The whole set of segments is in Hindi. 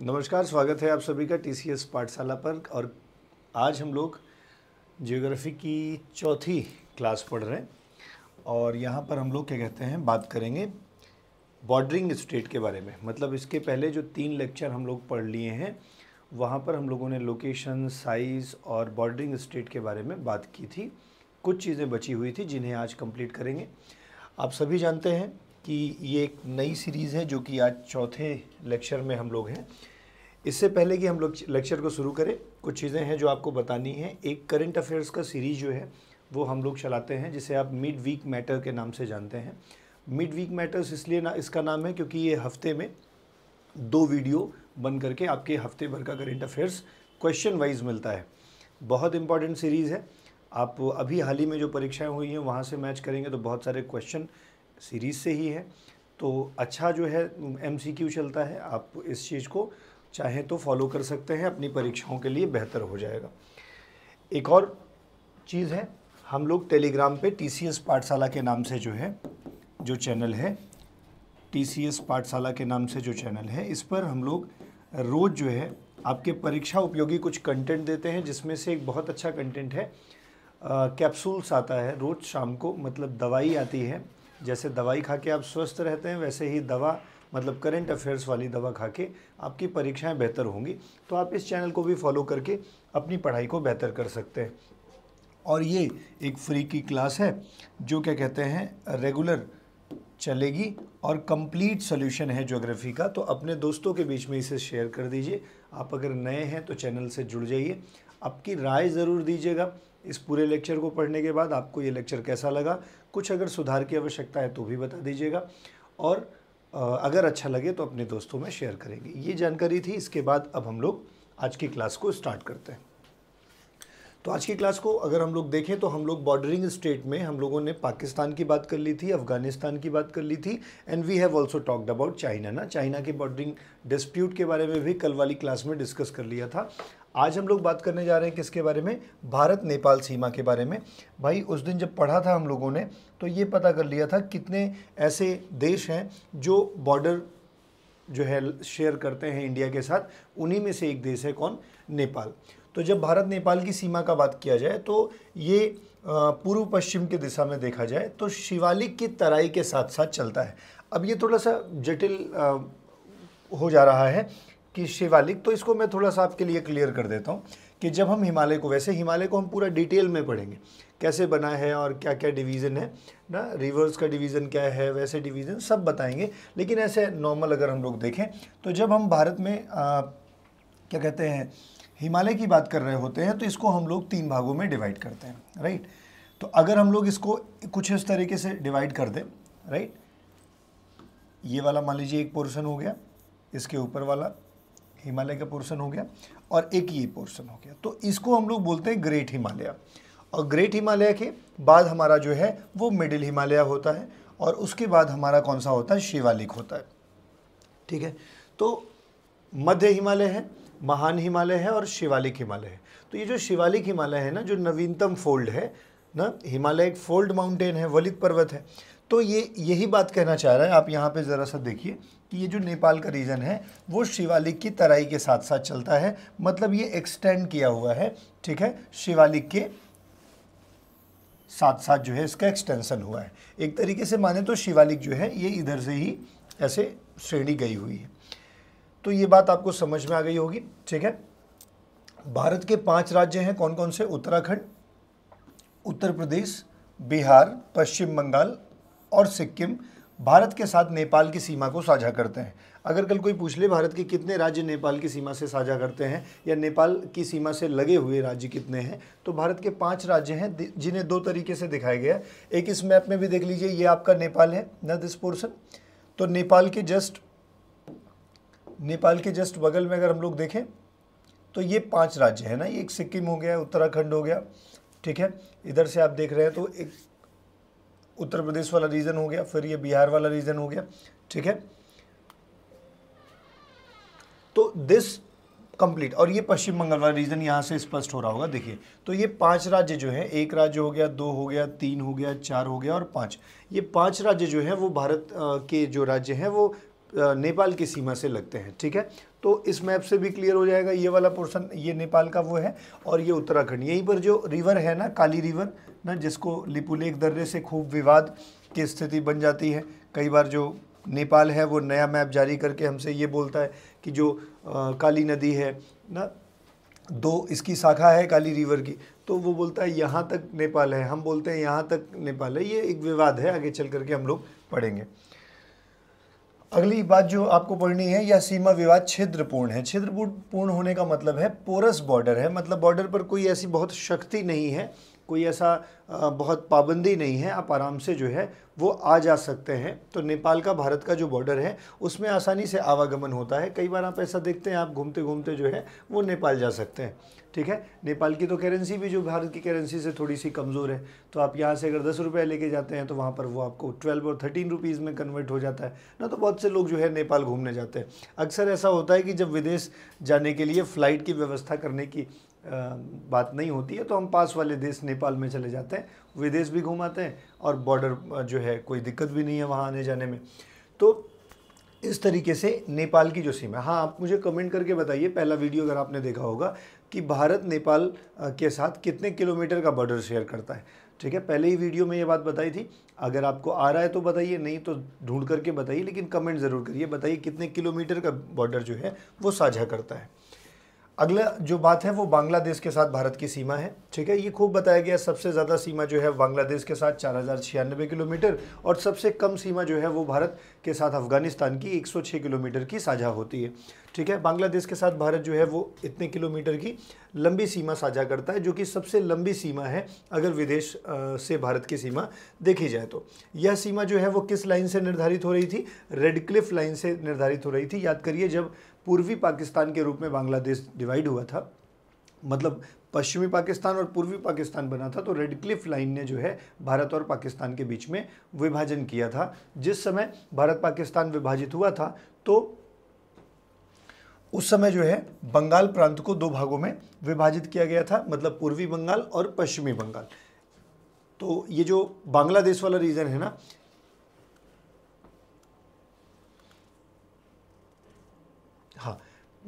नमस्कार स्वागत है आप सभी का टी पाठशाला पर और आज हम लोग जियोग्राफी की चौथी क्लास पढ़ रहे हैं और यहाँ पर हम लोग क्या कहते हैं बात करेंगे बॉर्डरिंग स्टेट के बारे में मतलब इसके पहले जो तीन लेक्चर हम लोग पढ़ लिए हैं वहाँ पर हम लोगों ने लोकेशन साइज़ और बॉर्डरिंग स्टेट के बारे में बात की थी कुछ चीज़ें बची हुई थी जिन्हें आज कंप्लीट करेंगे आप सभी जानते हैं कि ये एक नई सीरीज़ है जो कि आज चौथे लेक्चर में हम लोग हैं इससे पहले कि हम लोग लेक्चर को शुरू करें कुछ चीज़ें हैं जो आपको बतानी हैं एक करंट अफेयर्स का सीरीज़ जो है वो हम लोग चलाते हैं जिसे आप मिड वीक मैटर के नाम से जानते हैं मिड वीक मैटर्स इसलिए ना इसका नाम है क्योंकि ये हफ्ते में दो वीडियो बन करके आपके हफ्ते भर का करेंट अफेयर्स क्वेश्चन वाइज मिलता है बहुत इंपॉर्टेंट सीरीज़ है आप अभी हाल ही में जो परीक्षाएं हुई हैं वहाँ से मैच करेंगे तो बहुत सारे क्वेश्चन सीरीज़ से ही है तो अच्छा जो है एम चलता है आप इस चीज़ को चाहें तो फॉलो कर सकते हैं अपनी परीक्षाओं के लिए बेहतर हो जाएगा एक और चीज़ है हम लोग टेलीग्राम पे टी पाठशाला के नाम से जो है जो चैनल है टी पाठशाला के नाम से जो चैनल है इस पर हम लोग रोज़ जो है आपके परीक्षा उपयोगी कुछ कंटेंट देते हैं जिसमें से एक बहुत अच्छा कंटेंट है कैप्सूल्स आता है रोज़ शाम को मतलब दवाई आती है जैसे दवाई खा के आप स्वस्थ रहते हैं वैसे ही दवा मतलब करंट अफेयर्स वाली दवा खा के आपकी परीक्षाएं बेहतर होंगी तो आप इस चैनल को भी फॉलो करके अपनी पढ़ाई को बेहतर कर सकते हैं और ये एक फ्री की क्लास है जो क्या कहते हैं रेगुलर चलेगी और कंप्लीट सोल्यूशन है ज्योग्राफी का तो अपने दोस्तों के बीच में इसे शेयर कर दीजिए आप अगर नए हैं तो चैनल से जुड़ जाइए आपकी राय ज़रूर दीजिएगा इस पूरे लेक्चर को पढ़ने के बाद आपको ये लेक्चर कैसा लगा कुछ अगर सुधार की आवश्यकता है तो भी बता दीजिएगा और अगर अच्छा लगे तो अपने दोस्तों में शेयर करेंगे ये जानकारी थी इसके बाद अब हम लोग आज की क्लास को स्टार्ट करते हैं तो आज की क्लास को अगर हम लोग देखें तो हम लोग बॉर्डरिंग स्टेट में हम लोगों ने पाकिस्तान की बात कर ली थी अफगानिस्तान की बात कर ली थी and we have also talked about China ना चाइना के बॉर्डरिंग डिस्प्यूट के बारे में भी कल वाली क्लास में डिस्कस कर लिया था आज हम लोग बात करने जा रहे हैं किसके बारे में भारत नेपाल सीमा के बारे में भाई उस दिन जब पढ़ा था हम लोगों ने तो ये पता कर लिया था कितने ऐसे देश हैं जो बॉर्डर जो है शेयर करते हैं इंडिया के साथ उन्हीं में से एक देश है कौन नेपाल तो जब भारत नेपाल की सीमा का बात किया जाए तो ये पूर्व पश्चिम की दिशा में देखा जाए तो शिवालिक की तराई के साथ साथ चलता है अब ये थोड़ा सा जटिल हो जा रहा है कि शिवालिक तो इसको मैं थोड़ा सा आपके लिए क्लियर कर देता हूँ कि जब हम हिमालय को वैसे हिमालय को हम पूरा डिटेल में पढ़ेंगे कैसे बना है और क्या क्या डिवीज़न है ना रिवर्स का डिवीज़न क्या है वैसे डिवीज़न सब बताएंगे लेकिन ऐसे नॉर्मल अगर हम लोग देखें तो जब हम भारत में आ, क्या कहते हैं हिमालय की बात कर रहे होते हैं तो इसको हम लोग तीन भागों में डिवाइड करते हैं राइट तो अगर हम लोग इसको कुछ इस तरीके से डिवाइड कर दें राइट ये वाला मान लीजिए एक पोर्सन हो गया इसके ऊपर वाला हिमालय का पोर्शन हो गया और एक ये पोर्शन हो गया तो इसको हम लोग बोलते हैं ग्रेट हिमालय और ग्रेट हिमालय के बाद हमारा जो है वो मिडिल हिमालय होता है और उसके बाद हमारा कौन सा होता है शिवालिक होता है ठीक है तो मध्य हिमालय है महान हिमालय है और शिवालिक हिमालय है तो ये जो शिवालिक हिमालय है ना जो नवीनतम फोल्ड है ना हिमालय एक फोल्ड माउंटेन है वलित पर्वत है तो ये यही बात कहना चाह रहा है आप यहाँ पे ज़रा सा देखिए कि ये जो नेपाल का रीजन है वो शिवालिक की तराई के साथ साथ चलता है मतलब ये एक्सटेंड किया हुआ है ठीक है शिवालिक के साथ साथ जो है इसका एक्सटेंशन हुआ है एक तरीके से माने तो शिवालिक जो है ये इधर से ही ऐसे श्रेणी गई हुई है तो ये बात आपको समझ में आ गई होगी ठीक है भारत के पांच राज्य हैं कौन कौन से उत्तराखंड उत्तर प्रदेश बिहार पश्चिम बंगाल और सिक्किम भारत के साथ नेपाल की सीमा को साझा करते हैं अगर कल कोई पूछ ले भारत के कितने राज्य नेपाल की सीमा से साझा करते हैं या नेपाल की सीमा से लगे हुए राज्य कितने हैं तो भारत के पांच राज्य हैं जिन्हें दो तरीके से दिखाया गया एक इस मैप में भी देख लीजिए ये आपका नेपाल है न दिस पोर्सन तो नेपाल के जस्ट नेपाल के जस्ट बगल में अगर हम लोग देखें तो ये पाँच राज्य है ना एक सिक्किम हो गया उत्तराखंड हो गया ठीक है इधर से आप देख रहे हैं तो एक उत्तर प्रदेश वाला रीजन हो गया फिर ये बिहार वाला रीजन हो गया ठीक है तो दिस कंप्लीट और ये पश्चिम बंगाल वाला रीजन यहाँ से स्पष्ट हो रहा होगा देखिए तो ये पांच राज्य जो है एक राज्य हो गया दो हो गया तीन हो गया चार हो गया और पांच ये पांच राज्य जो है वो भारत के जो राज्य हैं वो नेपाल की सीमा से लगते हैं ठीक है तो इस मैप से भी क्लियर हो जाएगा ये वाला पोर्सन ये नेपाल का वो है और ये उत्तराखंड यहीं पर जो रिवर है ना काली रिवर ना जिसको लिपुलेख दर्रे से खूब विवाद की स्थिति बन जाती है कई बार जो नेपाल है वो नया मैप जारी करके हमसे ये बोलता है कि जो आ, काली नदी है ना दो इसकी शाखा है काली रिवर की तो वो बोलता है यहाँ तक नेपाल है हम बोलते हैं यहाँ तक नेपाल है ये एक विवाद है आगे चल करके हम लोग पढ़ेंगे अगली बात जो आपको पढ़नी है यह सीमा विवाद छिद्रपूर्ण है छिद्रपूर्ण पूर्ण होने का मतलब है पोरस बॉर्डर है मतलब बॉर्डर पर कोई ऐसी बहुत शक्ति नहीं है कोई ऐसा बहुत पाबंदी नहीं है आप आराम से जो है वो आ जा सकते हैं तो नेपाल का भारत का जो बॉर्डर है उसमें आसानी से आवागमन होता है कई बार आप ऐसा देखते हैं आप घूमते घूमते जो है वो नेपाल जा सकते हैं ठीक है नेपाल की तो करेंसी भी जो भारत की करेंसी से थोड़ी सी कमज़ोर है तो आप यहाँ से अगर दस रुपये लेके जाते हैं तो वहाँ पर वो आपको ट्वेल्व और थर्टीन रुपीज़ में कन्वर्ट हो जाता है ना तो बहुत से लोग जो है नेपाल घूमने जाते हैं अक्सर ऐसा होता है कि जब विदेश जाने के लिए फ़्लाइट की व्यवस्था करने की बात नहीं होती है तो हम पास वाले देश नेपाल में चले जाते हैं विदेश भी घूमाते हैं और बॉर्डर जो है कोई दिक्कत भी नहीं है वहाँ आने जाने में तो इस तरीके से नेपाल की जो सीमा हाँ आप मुझे कमेंट करके बताइए पहला वीडियो अगर आपने देखा होगा कि भारत नेपाल के साथ कितने किलोमीटर का बॉर्डर शेयर करता है ठीक है पहले ही वीडियो में ये बात बताई थी अगर आपको आ रहा है तो बताइए नहीं तो ढूंढ करके बताइए लेकिन कमेंट ज़रूर करिए बताइए कितने किलोमीटर का बॉर्डर जो है वो साझा करता है अगला जो बात है वो बांग्लादेश के साथ भारत की सीमा है ठीक है ये खूब बताया गया सबसे ज़्यादा सीमा जो है बांग्लादेश के साथ चार किलोमीटर और सबसे कम सीमा जो है वो भारत के साथ अफगानिस्तान की 106 किलोमीटर की साझा होती है ठीक है बांग्लादेश के साथ भारत जो है वो इतने किलोमीटर की लंबी सीमा साझा करता है जो कि सबसे लंबी सीमा है अगर विदेश से भारत की सीमा देखी जाए तो यह सीमा जो है वो किस लाइन से निर्धारित हो रही थी रेडक्लिफ लाइन से निर्धारित हो रही थी याद करिए जब पूर्वी पाकिस्तान के रूप में बांग्लादेश डिवाइड हुआ था मतलब पश्चिमी पाकिस्तान और पूर्वी पाकिस्तान बना था तो रेडक्लिफ लाइन ने जो है भारत और पाकिस्तान के बीच में विभाजन किया था जिस समय भारत पाकिस्तान विभाजित हुआ था तो उस समय जो है बंगाल प्रांत को दो भागों में विभाजित किया गया था मतलब पूर्वी बंगाल और पश्चिमी बंगाल तो ये जो बांग्लादेश वाला रीजन है ना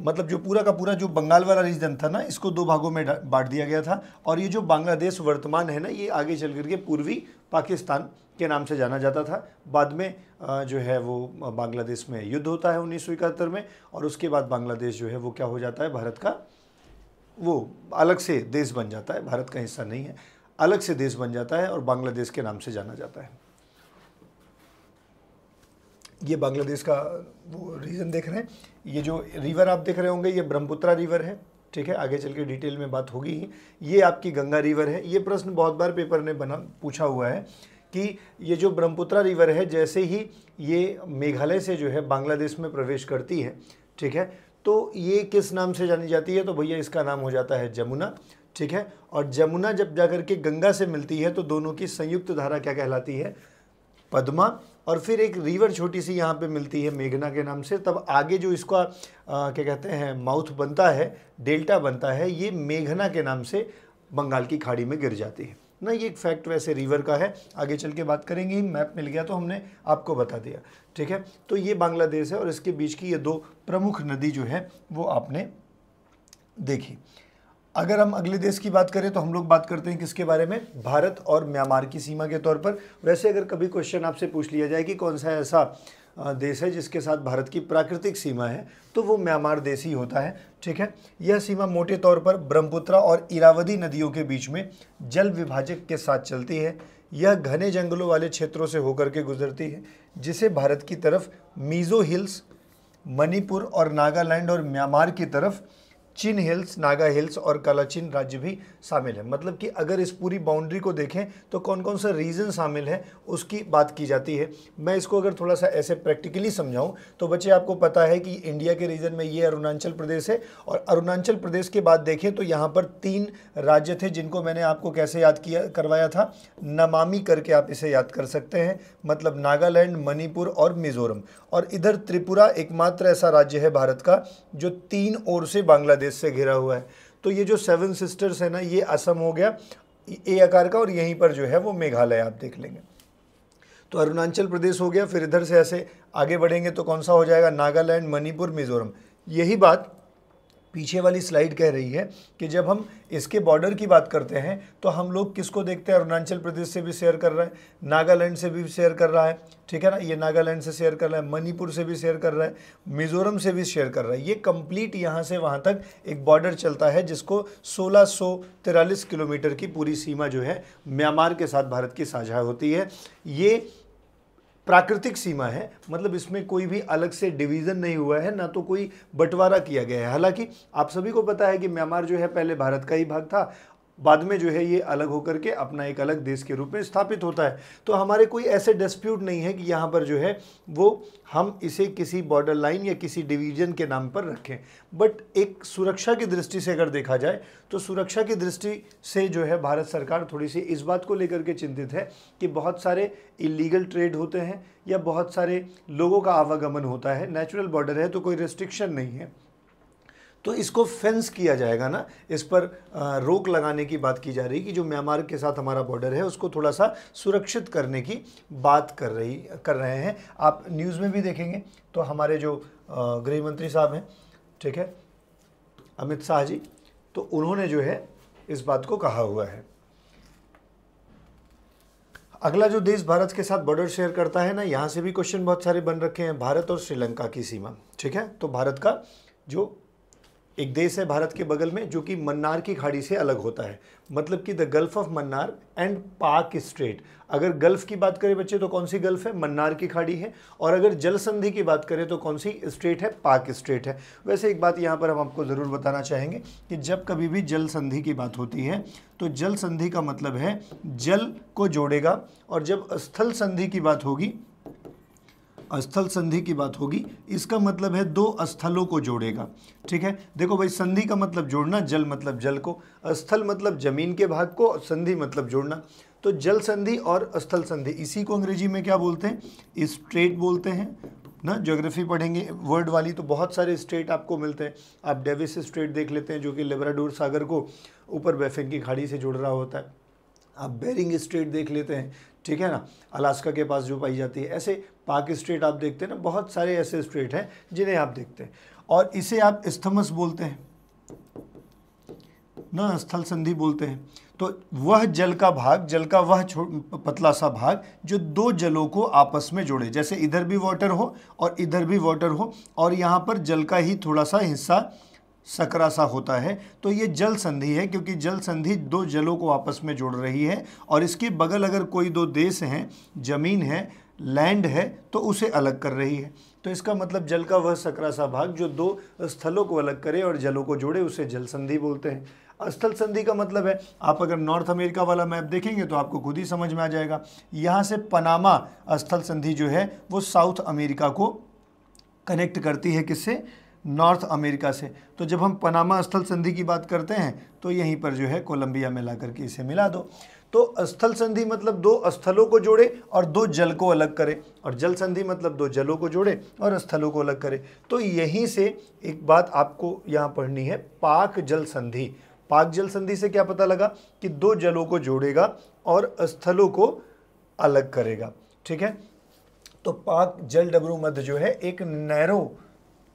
मतलब जो पूरा का पूरा जो बंगाल वाला रीजन था ना इसको दो भागों में बांट दिया गया था और ये जो बांग्लादेश वर्तमान है ना ये आगे चल करके पूर्वी पाकिस्तान के नाम से जाना जाता था बाद में जो है वो बांग्लादेश में युद्ध होता है उन्नीस में और उसके बाद बांग्लादेश जो है वो क्या हो जाता है भारत का वो अलग से देश बन जाता है भारत का हिस्सा नहीं है अलग से देश बन जाता है और बांग्लादेश के नाम से जाना जाता है ये बांग्लादेश का वो रीज़न देख रहे हैं ये जो रिवर आप देख रहे होंगे ये ब्रह्मपुत्रा रिवर है ठीक है आगे चल के डिटेल में बात होगी ही ये आपकी गंगा रिवर है ये प्रश्न बहुत बार पेपर ने बना पूछा हुआ है कि ये जो ब्रह्मपुत्रा रिवर है जैसे ही ये मेघालय से जो है बांग्लादेश में प्रवेश करती है ठीक है तो ये किस नाम से जानी जाती है तो भैया इसका नाम हो जाता है जमुना ठीक है और जमुना जब जाकर के गंगा से मिलती है तो दोनों की संयुक्त धारा क्या कहलाती है पद्मा और फिर एक रिवर छोटी सी यहाँ पे मिलती है मेघना के नाम से तब आगे जो इसका क्या कहते हैं माउथ बनता है डेल्टा बनता है ये मेघना के नाम से बंगाल की खाड़ी में गिर जाती है ना ये एक फैक्ट वैसे रिवर का है आगे चल के बात करेंगे मैप मिल गया तो हमने आपको बता दिया ठीक है तो ये बांग्लादेश है और इसके बीच की ये दो प्रमुख नदी जो है वो आपने देखी अगर हम अगले देश की बात करें तो हम लोग बात करते हैं किसके बारे में भारत और म्यांमार की सीमा के तौर पर वैसे अगर कभी क्वेश्चन आपसे पूछ लिया जाए कि कौन सा ऐसा देश है जिसके साथ भारत की प्राकृतिक सीमा है तो वो म्यांमार देश ही होता है ठीक है यह सीमा मोटे तौर पर ब्रह्मपुत्रा और इरावदी नदियों के बीच में जल विभाजक के साथ चलती है यह घने जंगलों वाले क्षेत्रों से होकर के गुजरती है जिसे भारत की तरफ मीज़ो हिल्स मणिपुर और नागालैंड और म्यांमार की तरफ चिन हिल्स नागा हिल्स और कालाचीन राज्य भी शामिल है मतलब कि अगर इस पूरी बाउंड्री को देखें तो कौन कौन सा रीज़न शामिल है उसकी बात की जाती है मैं इसको अगर थोड़ा सा ऐसे प्रैक्टिकली समझाऊं तो बच्चे आपको पता है कि इंडिया के रीजन में ये अरुणाचल प्रदेश है और अरुणाचल प्रदेश के बाद देखें तो यहाँ पर तीन राज्य थे जिनको मैंने आपको कैसे याद किया करवाया था नमामी करके आप इसे याद कर सकते हैं मतलब नागालैंड मणिपुर और मिजोरम और इधर त्रिपुरा एकमात्र ऐसा राज्य है भारत का जो तीन ओर से बांग्लादेश से घिरा हुआ है तो ये जो सेवन सिस्टर्स है ना ये असम हो गया ए आकार का और यहीं पर जो है वो मेघालय आप देख लेंगे तो अरुणाचल प्रदेश हो गया फिर इधर से ऐसे आगे बढ़ेंगे तो कौन सा हो जाएगा नागालैंड मणिपुर मिजोरम यही बात पीछे वाली स्लाइड कह रही है कि जब हम इसके बॉर्डर की बात करते हैं तो हम लोग किसको देखते हैं अरुणाचल प्रदेश से भी शेयर कर रहा है नागालैंड से भी शेयर कर रहा है ठीक है ना ये नागालैंड से शेयर कर रहा है मणिपुर से भी शेयर कर रहा है मिजोरम से भी शेयर कर रहा है ये कंप्लीट यहाँ से वहाँ तक एक बॉर्डर चलता है जिसको सोलह किलोमीटर की पूरी सीमा जो है म्यांमार के साथ भारत की साझा होती है ये प्राकृतिक सीमा है मतलब इसमें कोई भी अलग से डिवीज़न नहीं हुआ है ना तो कोई बंटवारा किया गया है हालांकि आप सभी को पता है कि म्यांमार जो है पहले भारत का ही भाग था बाद में जो है ये अलग होकर के अपना एक अलग देश के रूप में स्थापित होता है तो हमारे कोई ऐसे डिस्प्यूट नहीं है कि यहाँ पर जो है वो हम इसे किसी बॉर्डर लाइन या किसी डिवीजन के नाम पर रखें बट एक सुरक्षा की दृष्टि से अगर देखा जाए तो सुरक्षा की दृष्टि से जो है भारत सरकार थोड़ी सी इस बात को लेकर के चिंतित है कि बहुत सारे इलीगल ट्रेड होते हैं या बहुत सारे लोगों का आवागमन होता है नेचुरल बॉर्डर है तो कोई रिस्ट्रिक्शन नहीं है तो इसको फेंस किया जाएगा ना इस पर रोक लगाने की बात की जा रही कि जो म्यांमार के साथ हमारा बॉर्डर है उसको थोड़ा सा सुरक्षित करने की बात कर रही कर रहे हैं आप न्यूज़ में भी देखेंगे तो हमारे जो गृह मंत्री साहब हैं ठीक है अमित शाह जी तो उन्होंने जो है इस बात को कहा हुआ है अगला जो देश भारत के साथ बॉर्डर शेयर करता है ना यहाँ से भी क्वेश्चन बहुत सारे बन रखे हैं भारत और श्रीलंका की सीमा ठीक है तो भारत का जो एक देश है भारत के बगल में जो कि मन्नार की खाड़ी से अलग होता है मतलब कि the Gulf of Mannar and Palk Strait अगर गल्फ की बात करें बच्चे तो कौन सी गल्फ है मन्नार की खाड़ी है और अगर जल संधि की बात करें तो कौन सी स्ट्रेट है पाक स्ट्रेट है वैसे एक बात यहाँ पर हम आपको ज़रूर बताना चाहेंगे कि जब कभी भी जल संधि की बात होती है तो जल संधि का मतलब है जल को जोड़ेगा और जब स्थल संधि की बात होगी अस्थल संधि की बात होगी इसका मतलब है दो स्थलों को जोड़ेगा ठीक है देखो भाई संधि का मतलब जोड़ना जल मतलब जल को स्थल मतलब जमीन के भाग को संधि मतलब जोड़ना तो जल संधि और स्थल संधि इसी को अंग्रेजी में क्या बोलते हैं स्ट्रेट बोलते हैं ना ज्योग्राफी पढ़ेंगे वर्ड वाली तो बहुत सारे स्टेट आपको मिलते हैं आप डेविस स्टेट देख लेते हैं जो कि लेबराडोर सागर को ऊपर बैफिन की खाड़ी से जुड़ रहा होता है आप बेरिंग स्ट्रेट देख लेते हैं ठीक है ना अलास्का के पास जो पाई जाती है ऐसे पाक स्ट्रेट आप देखते हैं ना बहुत सारे ऐसे स्ट्रेट हैं जिन्हें आप देखते हैं और इसे आप स्थमस बोलते हैं ना स्थल संधि बोलते हैं तो वह जल का भाग जल का वह पतला सा भाग जो दो जलों को आपस में जोड़े जैसे इधर भी वाटर हो और इधर भी वाटर हो और यहाँ पर जल का ही थोड़ा सा हिस्सा सकरा सा होता है तो ये जल संधि है क्योंकि जल संधि दो जलों को आपस में जोड़ रही है और इसके बगल अगर कोई दो देश हैं ज़मीन है लैंड है तो उसे अलग कर रही है तो इसका मतलब जल का वह सकरा सा भाग जो दो स्थलों को अलग करे और जलों को जोड़े उसे जल संधि बोलते हैं स्थल संधि का मतलब है आप अगर नॉर्थ अमेरिका वाला मैप देखेंगे तो आपको खुद ही समझ में आ जाएगा यहाँ से पनामा स्थल संधि जो है वो साउथ अमेरिका को कनेक्ट करती है किससे नॉर्थ अमेरिका से तो जब हम पनामा स्थल संधि की बात करते हैं तो यहीं पर जो है कोलंबिया में ला करके इसे मिला दो तो स्थल संधि मतलब दो स्थलों को जोड़े और दो जल को अलग करे और जल संधि मतलब दो जलों को जोड़े और स्थलों को अलग करे तो यहीं से एक बात आपको यहाँ पढ़नी है पाक जल संधि पाक जल संधि से क्या पता लगा कि दो जलों को जोड़ेगा और स्थलों को अलग करेगा ठीक है तो पाक जल डबरू मध्य जो है एक नैरो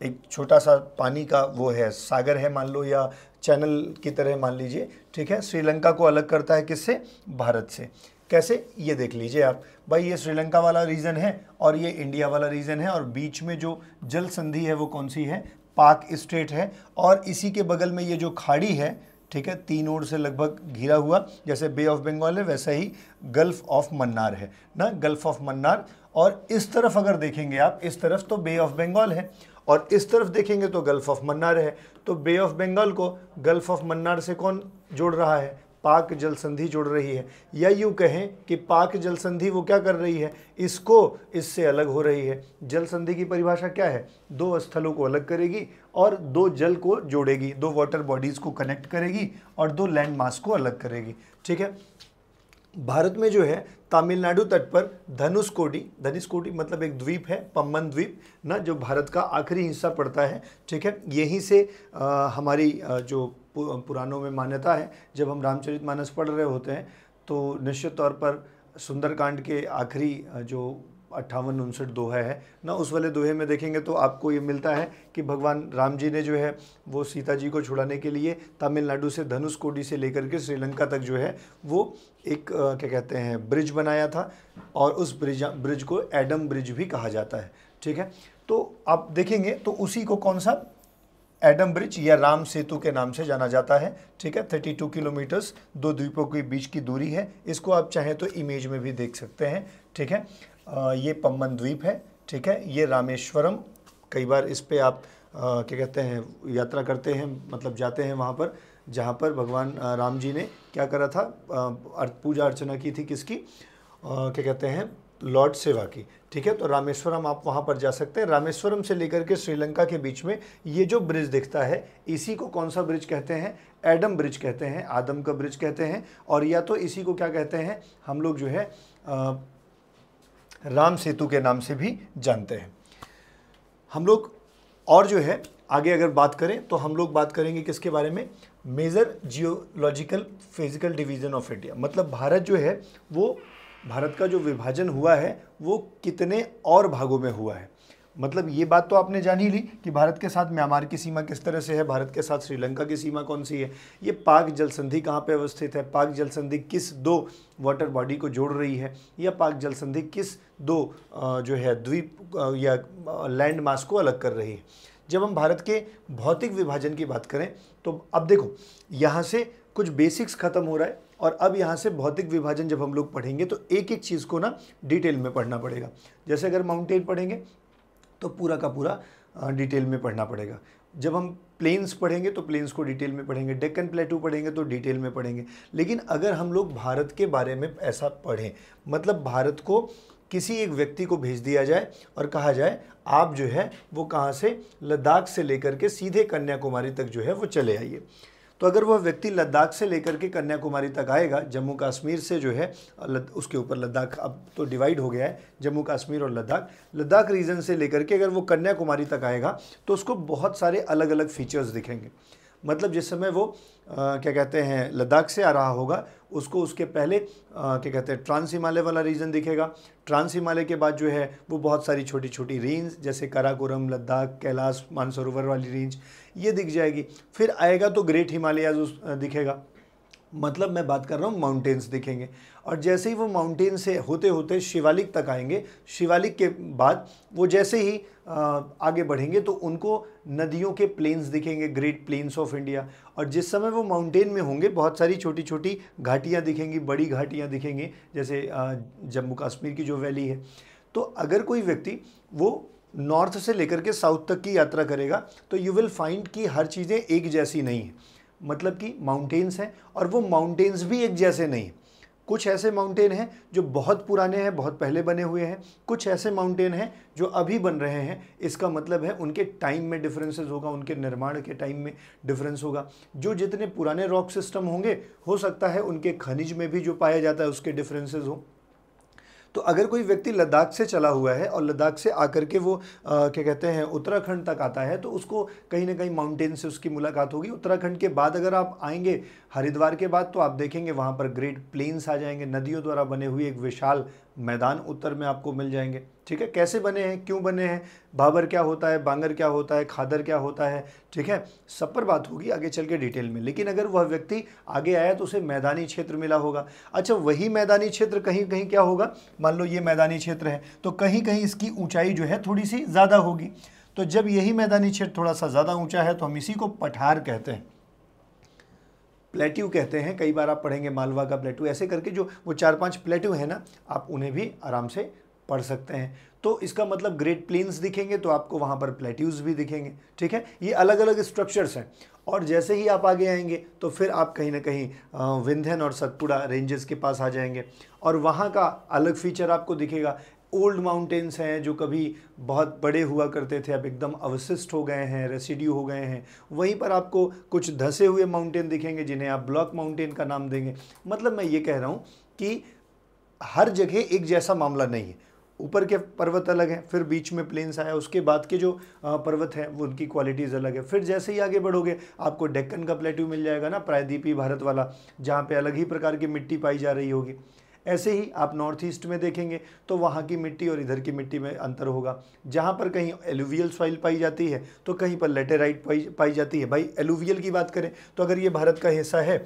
एक छोटा सा पानी का वो है सागर है मान लो या चैनल की तरह मान लीजिए ठीक है श्रीलंका को अलग करता है किससे भारत से कैसे ये देख लीजिए आप भाई ये श्रीलंका वाला रीजन है और ये इंडिया वाला रीजन है और बीच में जो जल संधि है वो कौन सी है पाक स्टेट है और इसी के बगल में ये जो खाड़ी है ठीक है तीन ओर से लगभग घिरा हुआ जैसे बे ऑफ बंगाल है वैसे ही गल्फ ऑफ मन्नार है ना गल्फ ऑफ मन्नार और इस तरफ अगर देखेंगे आप इस तरफ तो बे ऑफ बंगाल है और इस तरफ देखेंगे तो गल्फ़ ऑफ मन्नार है तो बे ऑफ बंगाल को गल्फ़ ऑफ मन्नार से कौन जोड़ रहा है पाक जल संधि जुड़ रही है या यूँ कहें कि पाक जल संधि वो क्या कर रही है इसको इससे अलग हो रही है जल संधि की परिभाषा क्या है दो स्थलों को अलग करेगी और दो जल को जोड़ेगी दो वाटर बॉडीज़ को कनेक्ट करेगी और दो लैंड मास को अलग करेगी ठीक है भारत में जो है तमिलनाडु तट पर धनुष कोटी मतलब एक द्वीप है पम्बन द्वीप ना जो भारत का आखिरी हिस्सा पड़ता है ठीक है यहीं से आ, हमारी आ, जो पुरानों में मान्यता है जब हम रामचरित मानस पढ़ रहे होते हैं तो निश्चित तौर पर सुंदरकांड के आखिरी जो अट्ठावन उनसठ दोहे है ना उस वाले दोहे में देखेंगे तो आपको ये मिलता है कि भगवान राम जी ने जो है वो सीता जी को छुड़ाने के लिए तमिलनाडु से धनुष कोडी से लेकर के श्रीलंका तक जो है वो एक आ, क्या कहते हैं ब्रिज बनाया था और उस ब्रिज ब्रिज को एडम ब्रिज भी कहा जाता है ठीक है तो आप देखेंगे तो उसी को कौन सा एडम ब्रिज या राम सेतु के नाम से जाना जाता है ठीक है 32 किलोमीटर्स दो द्वीपों के बीच की दूरी है इसको आप चाहें तो इमेज में भी देख सकते हैं ठीक है आ, ये पम्बन द्वीप है ठीक है ये रामेश्वरम कई बार इस पर आप क्या कहते हैं यात्रा करते हैं मतलब जाते हैं वहाँ पर जहाँ पर भगवान राम जी ने क्या करा था पूजा अर्चना की थी किसकी क्या कहते हैं लॉर्ड सेवा की ठीक है तो रामेश्वरम आप वहाँ पर जा सकते हैं रामेश्वरम से लेकर के श्रीलंका के बीच में ये जो ब्रिज दिखता है इसी को कौन सा ब्रिज कहते हैं एडम ब्रिज कहते हैं आदम का ब्रिज कहते हैं और या तो इसी को क्या कहते हैं हम लोग जो है आ, राम सेतु के नाम से भी जानते हैं हम लोग और जो है आगे अगर बात करें तो हम लोग बात करेंगे किसके बारे में major geological physical division of India मतलब भारत जो है वो भारत का जो विभाजन हुआ है वो कितने और भागों में हुआ है मतलब ये बात तो आपने जान ही ली कि भारत के साथ म्यांमार की सीमा किस तरह से है भारत के साथ श्रीलंका की सीमा कौन सी है ये पाक जल संधि कहाँ पर अवस्थित है पाक जल संधि किस दो वाटर बॉडी को जोड़ रही है या पाक जल संधि किस दो जो है द्वीप या लैंड मास को अलग कर रही है जब हम भारत के भौतिक विभाजन की बात करें तो अब देखो यहाँ से कुछ बेसिक्स खत्म हो रहा है और अब यहाँ से भौतिक विभाजन जब हम लोग पढ़ेंगे तो एक एक चीज़ को ना डिटेल में पढ़ना पड़ेगा जैसे अगर माउंटेन पढ़ेंगे तो पूरा का पूरा डिटेल में पढ़ना पड़ेगा जब हम प्लेन्स पढ़ेंगे तो प्लेन्स को डिटेल में पढ़ेंगे डेक्कन प्लेटू पढ़ेंगे तो डिटेल में पढ़ेंगे लेकिन अगर हम लोग भारत के बारे में ऐसा पढ़ें मतलब भारत को किसी एक व्यक्ति को भेज दिया जाए और कहा जाए आप जो है वो कहाँ से लद्दाख से लेकर के सीधे कन्याकुमारी तक जो है वो चले आइए तो अगर वह व्यक्ति लद्दाख से लेकर के कन्याकुमारी तक आएगा जम्मू कश्मीर से जो है उसके ऊपर लद्दाख अब तो डिवाइड हो गया है जम्मू कश्मीर और लद्दाख लद्दाख रीजन से लेकर के अगर वो कन्याकुमारी तक आएगा तो उसको बहुत सारे अलग अलग फीचर्स दिखेंगे मतलब जिस समय वो आ, क्या कहते हैं लद्दाख से आ रहा होगा उसको उसके पहले आ, क्या कहते हैं ट्रांस हिमालय वाला रीजन दिखेगा ट्रांस हिमालय के बाद जो है वो बहुत सारी छोटी छोटी रेंज जैसे काराकोरम लद्दाख कैलाश मानसरोवर वाली रेंज ये दिख जाएगी फिर आएगा तो ग्रेट हिमालय दिखेगा मतलब मैं बात कर रहा हूँ माउंटेन्स दिखेंगे और जैसे ही वो माउंटेन से होते होते शिवालिक तक आएंगे शिवालिक के बाद वो जैसे ही आगे बढ़ेंगे तो उनको नदियों के प्लेन्स दिखेंगे ग्रेट प्लेन्स ऑफ इंडिया और जिस समय वो माउंटेन में होंगे बहुत सारी छोटी छोटी घाटियाँ दिखेंगी बड़ी घाटियाँ दिखेंगी जैसे जम्मू कश्मीर की जो वैली है तो अगर कोई व्यक्ति वो नॉर्थ से लेकर के साउथ तक की यात्रा करेगा तो यू विल फाइंड कि हर चीज़ें एक जैसी नहीं हैं मतलब कि माउंटेन्स हैं और वो माउंटेन्स भी एक जैसे नहीं कुछ ऐसे माउंटेन हैं जो बहुत पुराने हैं बहुत पहले बने हुए हैं कुछ ऐसे माउंटेन हैं जो अभी बन रहे हैं इसका मतलब है उनके टाइम में डिफरेंसेस होगा उनके निर्माण के टाइम में डिफरेंस होगा जो जितने पुराने रॉक सिस्टम होंगे हो सकता है उनके खनिज में भी जो पाया जाता है उसके डिफरेंसेज हों तो अगर कोई व्यक्ति लद्दाख से चला हुआ है और लद्दाख से आकर के वो आ, क्या कहते हैं उत्तराखंड तक आता है तो उसको कहीं ना कहीं माउंटेन से उसकी मुलाकात होगी उत्तराखंड के बाद अगर आप आएंगे हरिद्वार के बाद तो आप देखेंगे वहाँ पर ग्रेट प्लेन्स आ जाएंगे नदियों द्वारा बने हुए एक विशाल मैदान उत्तर में आपको मिल जाएंगे ठीक है कैसे बने हैं क्यों बने हैं भाबर क्या होता है बांगर क्या होता है खादर क्या होता है ठीक है सब पर बात होगी आगे चल के डिटेल में लेकिन अगर वह व्यक्ति आगे आया तो उसे मैदानी क्षेत्र मिला होगा अच्छा वही मैदानी क्षेत्र कहीं कहीं क्या होगा मान लो ये मैदानी क्षेत्र है तो कहीं कहीं इसकी ऊँचाई जो है थोड़ी सी ज़्यादा होगी तो जब यही मैदानी क्षेत्र थोड़ा सा ज़्यादा ऊँचा है तो हम इसी को पठार कहते हैं प्लेट्यू कहते हैं कई बार आप पढ़ेंगे मालवा का प्लेट्यू ऐसे करके जो वो चार पांच प्लेट्यू है ना आप उन्हें भी आराम से पढ़ सकते हैं तो इसका मतलब ग्रेट प्लेन्स दिखेंगे तो आपको वहाँ पर प्लेट्यूज भी दिखेंगे ठीक है ये अलग अलग स्ट्रक्चर्स हैं और जैसे ही आप आगे आएंगे तो फिर आप कहीं ना कहीं विंध्यन और सतपुड़ा रेंजेस के पास आ जाएंगे और वहाँ का अलग फीचर आपको दिखेगा ओल्ड माउंटेन्स हैं जो कभी बहुत बड़े हुआ करते थे अब एकदम अवशिष्ट हो गए हैं रेसिड्यू हो गए हैं वहीं पर आपको कुछ धसे हुए माउंटेन दिखेंगे जिन्हें आप ब्लॉक माउंटेन का नाम देंगे मतलब मैं ये कह रहा हूँ कि हर जगह एक जैसा मामला नहीं है ऊपर के पर्वत अलग हैं फिर बीच में प्लेन्स आया उसके बाद के जो पर्वत हैं वो उनकी क्वालिटीज़ अलग है फिर जैसे ही आगे बढ़ोगे आपको डेक्कन का प्लेट्यू मिल जाएगा ना प्रायद्वीपी भारत वाला जहाँ पे अलग ही प्रकार की मिट्टी पाई जा रही होगी ऐसे ही आप नॉर्थ ईस्ट में देखेंगे तो वहाँ की मिट्टी और इधर की मिट्टी में अंतर होगा जहाँ पर कहीं एलुवियल सॉइल पाई जाती है तो कहीं पर लेटेराइट पाई पाई जाती है भाई एलुवियल की बात करें तो अगर ये भारत का हिस्सा है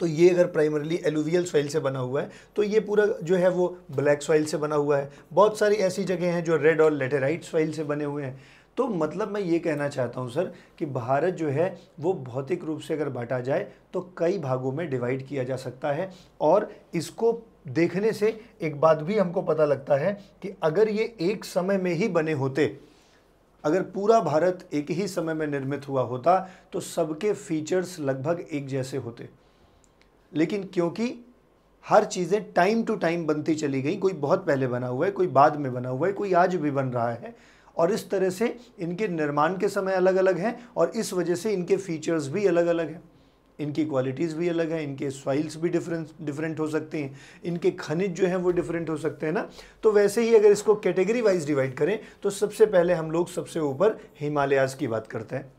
तो ये अगर प्राइमरली एलुवियल सॉइल से बना हुआ है तो ये पूरा जो है वो ब्लैक सॉइल से बना हुआ है बहुत सारी ऐसी जगह हैं जो रेड और लेटेराइट सॉइल से बने हुए हैं तो मतलब मैं ये कहना चाहता हूँ सर कि भारत जो है वो भौतिक रूप से अगर बांटा जाए तो कई भागों में डिवाइड किया जा सकता है और इसको देखने से एक बात भी हमको पता लगता है कि अगर ये एक समय में ही बने होते अगर पूरा भारत एक ही समय में निर्मित हुआ होता तो सबके फीचर्स लगभग एक जैसे होते लेकिन क्योंकि हर चीज़ें टाइम टू टाइम बनती चली गई कोई बहुत पहले बना हुआ है कोई बाद में बना हुआ है कोई आज भी बन रहा है और इस तरह से इनके निर्माण के समय अलग अलग हैं और इस वजह से इनके फीचर्स भी अलग अलग हैं इनकी क्वालिटीज़ भी अलग हैं इनके सॉइल्स भी डिफरेंस डिफरेंट हो सकते हैं इनके खनिज जो हैं वो डिफरेंट हो सकते हैं ना तो वैसे ही अगर इसको कैटेगरी वाइज डिवाइड करें तो सबसे पहले हम लोग सबसे ऊपर हिमालयाज़ की बात करते हैं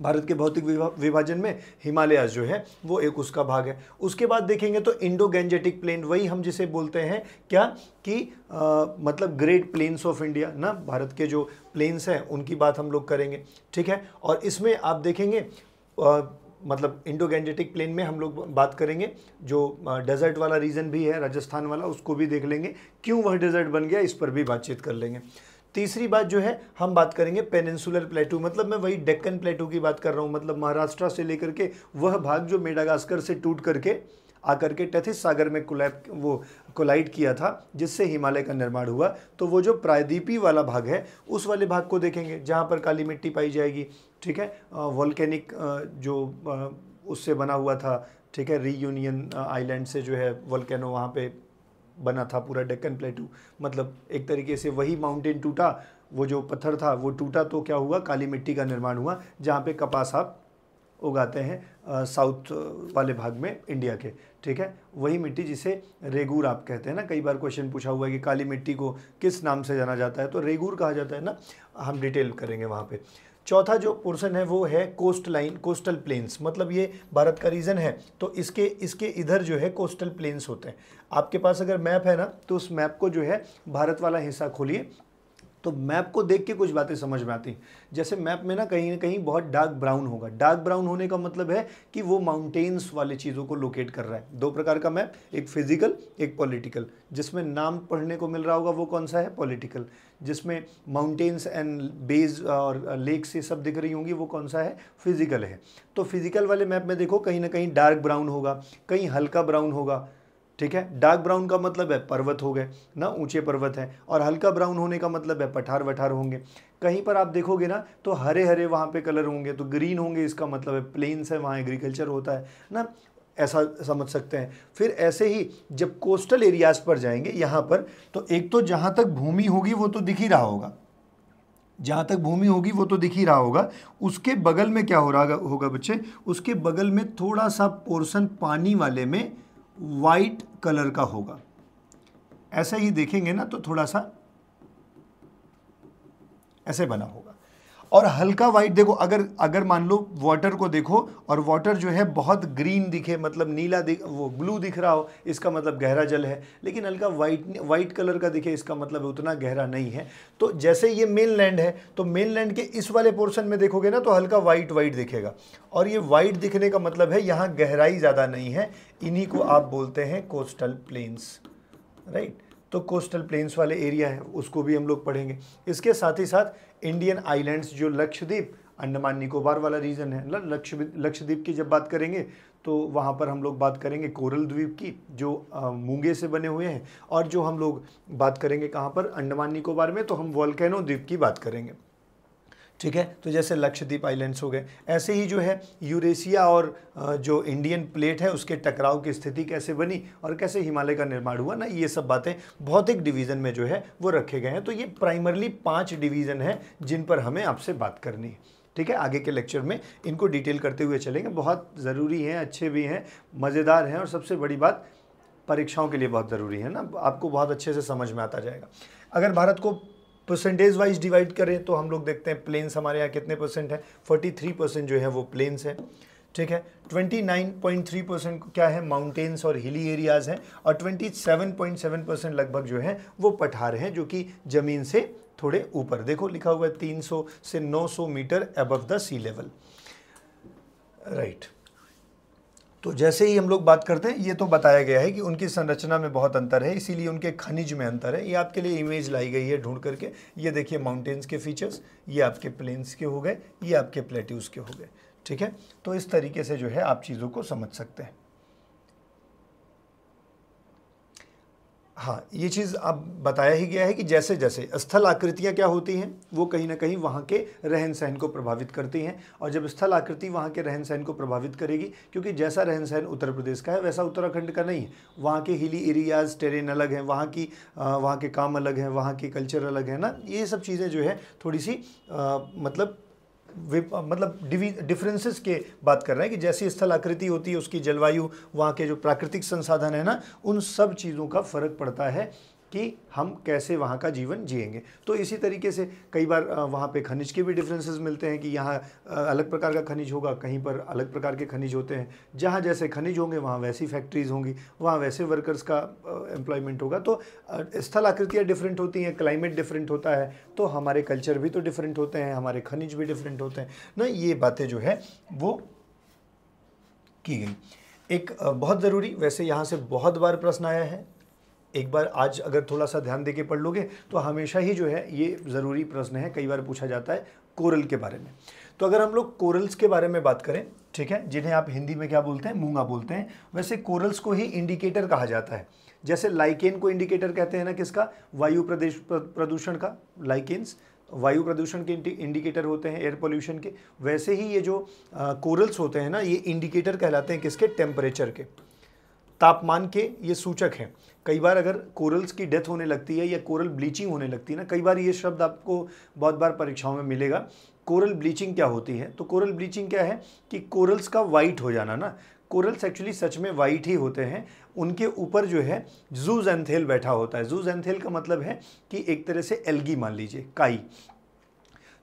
भारत के भौतिक विभाजन में हिमालयाज जो है वो एक उसका भाग है उसके बाद देखेंगे तो इंडो गेंजेटिक प्लेन वही हम जिसे बोलते हैं क्या कि आ, मतलब ग्रेट प्लेन्स ऑफ इंडिया ना भारत के जो प्लेन्स हैं उनकी बात हम लोग करेंगे ठीक है और इसमें आप देखेंगे आ, मतलब इंडो गैंजेटिक प्लेन में हम लोग बात करेंगे जो डेजर्ट वाला रीजन भी है राजस्थान वाला उसको भी देख लेंगे क्यों वह डेजर्ट बन गया इस पर भी बातचीत कर लेंगे तीसरी बात जो है हम बात करेंगे पेनिनसुलर प्लेटू मतलब मैं वही डेक्कन प्लेटू की बात कर रहा हूँ मतलब महाराष्ट्र से लेकर के वह भाग जो मेडागास्कर से टूट करके आकर के टेथिस सागर में कोलैप वो कोलाइड किया था जिससे हिमालय का निर्माण हुआ तो वो जो प्रायद्वीपी वाला भाग है उस वाले भाग को देखेंगे जहाँ पर काली मिट्टी पाई जाएगी ठीक है वॉल्केनिक जो उससे बना हुआ था ठीक है रीयूनियन आइलैंड से जो है वॉल्केनो वहाँ पे बना था पूरा डेक्कन प्लेटू मतलब एक तरीके से वही माउंटेन टूटा वो जो पत्थर था वो टूटा तो क्या हुआ काली मिट्टी का निर्माण हुआ जहाँ पे कपास आप उगाते हैं साउथ वाले भाग में इंडिया के ठीक है वही मिट्टी जिसे रेगूर आप कहते हैं ना कई बार क्वेश्चन पूछा हुआ है कि काली मिट्टी को किस नाम से जाना जाता है तो रेगूर कहा जाता है ना हम डिटेल करेंगे वहाँ पे चौथा जो पोर्सन है वो है कोस्ट लाइन कोस्टल प्लेन्स मतलब ये भारत का रीजन है तो इसके इसके इधर जो है कोस्टल प्लेन्स होते हैं आपके पास अगर मैप है ना तो उस मैप को जो है भारत वाला हिस्सा खोलिए तो मैप को देख के कुछ बातें समझ में आती जैसे मैप में ना कहीं ना कहीं बहुत डार्क ब्राउन होगा डार्क ब्राउन होने का मतलब है कि वो माउंटेन्स वाले चीज़ों को लोकेट कर रहा है दो प्रकार का मैप एक फिजिकल एक पॉलिटिकल जिसमें नाम पढ़ने को मिल रहा होगा वो कौन सा है पॉलिटिकल जिसमें माउंटेन्स एंड बेज और लेक्स ये सब दिख रही होंगी वो कौन सा है फिजिकल है तो फिजिकल वाले मैप में देखो कहीं ना कहीं डार्क ब्राउन होगा कहीं हल्का ब्राउन होगा ठीक है डार्क ब्राउन का मतलब है पर्वत हो गए ना ऊंचे पर्वत हैं और हल्का ब्राउन होने का मतलब है पठार वठार होंगे कहीं पर आप देखोगे ना तो हरे हरे वहाँ पे कलर होंगे तो ग्रीन होंगे इसका मतलब है प्लेन्स है वहाँ एग्रीकल्चर होता है ना ऐसा समझ सकते हैं फिर ऐसे ही जब कोस्टल एरियाज पर जाएंगे यहाँ पर तो एक तो जहाँ तक भूमि होगी वो तो दिख ही रहा होगा जहाँ तक भूमि होगी वो तो दिख ही रहा होगा उसके बगल में क्या हो रहा होगा बच्चे उसके बगल में थोड़ा सा पोर्सन पानी वाले में वाइट कलर का होगा ऐसे ही देखेंगे ना तो थोड़ा सा ऐसे बना होगा और हल्का वाइट देखो अगर अगर मान लो वाटर को देखो और वाटर जो है बहुत ग्रीन दिखे मतलब नीला दिख वो ब्लू दिख रहा हो इसका मतलब गहरा जल है लेकिन हल्का वाइट वाइट कलर का दिखे इसका मतलब उतना गहरा नहीं है तो जैसे ये मेन लैंड है तो मेन लैंड के इस वाले पोर्सन में देखोगे ना तो हल्का वाइट वाइट दिखेगा और ये वाइट दिखने का मतलब है यहाँ गहराई ज़्यादा नहीं है इन्हीं को आप बोलते हैं कोस्टल प्लेन्स राइट तो कोस्टल प्लेन्स वाले एरिया है उसको भी हम लोग पढ़ेंगे इसके साथ ही साथ इंडियन आइलैंड्स जो लक्षद्वीप अंडमान निकोबार वाला रीजन है लक्षद्वीप लक्षद्वीप की जब बात करेंगे तो वहाँ पर हम लोग बात करेंगे कोरल द्वीप की जो मूंगे से बने हुए हैं और जो हम लोग बात करेंगे कहाँ पर अंडमान निकोबार में तो हम वॉल्केनो द्वीप की बात करेंगे ठीक है तो जैसे लक्षद्वीप आइलैंड्स हो गए ऐसे ही जो है यूरेशिया और जो इंडियन प्लेट है उसके टकराव की स्थिति कैसे बनी और कैसे हिमालय का निर्माण हुआ ना ये सब बातें भौतिक डिवीज़न में जो है वो रखे गए हैं तो ये प्राइमरली पाँच डिवीज़न हैं जिन पर हमें आपसे बात करनी है ठीक है आगे के लेक्चर में इनको डिटेल करते हुए चलेंगे बहुत ज़रूरी हैं अच्छे भी हैं मज़ेदार हैं और सबसे बड़ी बात परीक्षाओं के लिए बहुत ज़रूरी है ना आपको बहुत अच्छे से समझ में आता जाएगा अगर भारत को परसेंटेज वाइज डिवाइड करें तो हम लोग देखते हैं प्लेन्स हमारे यहाँ कितने परसेंट है फोर्टी थ्री परसेंट जो है वो प्लेन्स है ठीक है 29.3 परसेंट क्या है माउंटेन्स और हिली एरियाज़ हैं और 27.7 परसेंट लगभग जो है वो पठार हैं जो कि ज़मीन से थोड़े ऊपर देखो लिखा हुआ है 300 से 900 metre above the sea level right तो जैसे ही हम लोग बात करते हैं ये तो बताया गया है कि उनकी संरचना में बहुत अंतर है इसीलिए उनके खनिज में अंतर है ये आपके लिए इमेज लाई गई है ढूंढ करके ये देखिए माउंटेन्स के फीचर्स ये आपके प्लेन्स के हो गए ये आपके प्लेट्यूज के हो गए ठीक है तो इस तरीके से जो है आप चीज़ों को समझ सकते हैं हाँ ये चीज़ अब बताया ही गया है कि जैसे जैसे स्थल आकृतियाँ क्या होती हैं वो कहीं ना कहीं वहाँ के रहन सहन को प्रभावित करती हैं और जब स्थल आकृति वहाँ के रहन सहन को प्रभावित करेगी क्योंकि जैसा रहन सहन उत्तर प्रदेश का है वैसा उत्तराखंड का नहीं है वहाँ के हिली एरियाज़ टेरेन अलग हैं वहाँ की वहाँ के काम अलग हैं वहाँ के कल्चर अलग है ना ये सब चीज़ें जो है थोड़ी सी आ, मतलब मतलब डिफरेंसेस के बात कर रहे हैं कि जैसी स्थल आकृति होती है उसकी जलवायु वहाँ के जो प्राकृतिक संसाधन है ना उन सब चीज़ों का फर्क पड़ता है कि हम कैसे वहाँ का जीवन जिएंगे तो इसी तरीके से कई बार वहाँ पे खनिज के भी डिफरेंसेस मिलते हैं कि यहाँ अलग प्रकार का खनिज होगा कहीं पर अलग प्रकार के खनिज होते हैं जहाँ जैसे खनिज होंगे वहाँ वैसी फैक्ट्रीज़ होंगी वहाँ वैसे वर्कर्स का एम्प्लॉयमेंट होगा तो स्थल आकृतियाँ डिफरेंट होती हैं क्लाइमेट डिफरेंट होता है तो हमारे कल्चर भी तो डिफरेंट होते हैं हमारे खनिज भी डिफरेंट होते हैं न ये बातें जो है वो की गई एक बहुत ज़रूरी वैसे यहाँ से बहुत बार प्रश्न आया है एक बार आज अगर थोड़ा सा ध्यान दे के पढ़ लोगे तो हमेशा ही जो है ये ज़रूरी प्रश्न है कई बार पूछा जाता है कोरल के बारे में तो अगर हम लोग कोरल्स के बारे में बात करें ठीक है जिन्हें आप हिंदी में क्या बोलते हैं मूंगा बोलते हैं वैसे कोरल्स को ही इंडिकेटर कहा जाता है जैसे लाइकेन को इंडिकेटर कहते हैं ना किसका वायु प्रदेश प्रदूषण का लाइकेन्स वायु प्रदूषण के इंडिकेटर होते हैं एयर पोल्यूशन के वैसे ही ये जो कोरल्स होते हैं ना ये इंडिकेटर कहलाते हैं किसके टेम्परेचर के तापमान के ये सूचक हैं कई बार अगर कोरल्स की डेथ होने लगती है या कोरल ब्लीचिंग होने लगती है ना कई बार ये शब्द आपको बहुत बार परीक्षाओं में मिलेगा कोरल ब्लीचिंग क्या होती है तो कोरल ब्लीचिंग क्या है कि कोरल्स का वाइट हो जाना ना कोरल्स एक्चुअली सच में वाइट ही होते हैं उनके ऊपर जो है जूज एंथेल बैठा होता है जूज एंथेल का मतलब है कि एक तरह से एलगी मान लीजिए काई